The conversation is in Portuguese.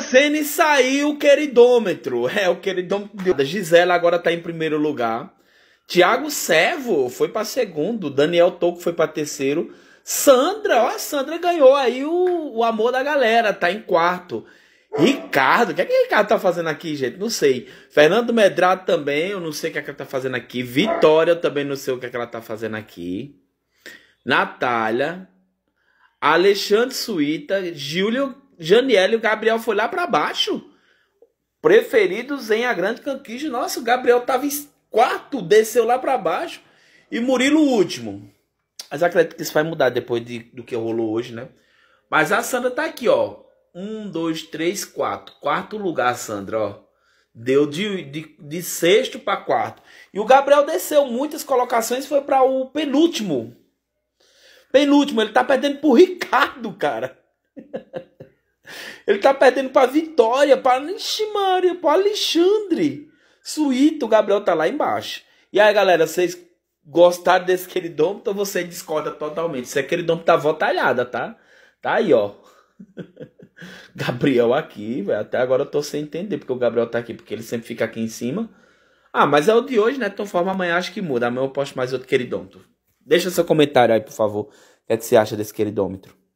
Ceni saiu o queridômetro. É, o queridômetro de Gisela agora tá em primeiro lugar. Tiago Servo foi para segundo. Daniel Toco foi para terceiro. Sandra, ó, a Sandra ganhou aí o, o amor da galera, tá em quarto. Ricardo, o que é que o Ricardo tá fazendo aqui, gente? Não sei. Fernando Medrado também, eu não sei o que é que ela tá fazendo aqui. Vitória, eu também não sei o que é que ela tá fazendo aqui. Natália, Alexandre Suíta, Júlio Janiel e o Gabriel foi lá para baixo. Preferidos em a grande conquista. Nossa, o Gabriel tava em quarto, desceu lá para baixo. E Murilo último. Mas acredito que isso vai mudar depois de, do que rolou hoje, né? Mas a Sandra tá aqui, ó. Um, dois, três, quatro. Quarto lugar, Sandra, ó. Deu de, de, de sexto para quarto. E o Gabriel desceu muitas colocações foi para o penúltimo. Penúltimo, ele tá perdendo pro Ricardo, cara. Ele tá perdendo para Vitória, para Maria, para Alexandre. Suíto, o Gabriel tá lá embaixo. E aí, galera, vocês gostaram desse queridômetro ou então você discorda totalmente? Esse é queridômetro tá votalhada, tá? Tá aí, ó. Gabriel aqui, Até agora eu tô sem entender porque o Gabriel tá aqui, porque ele sempre fica aqui em cima. Ah, mas é o de hoje, né? De então, forma, amanhã acho que muda. Amanhã eu posto mais outro queridômetro. Deixa seu comentário aí, por favor. O que, é que você acha desse queridômetro?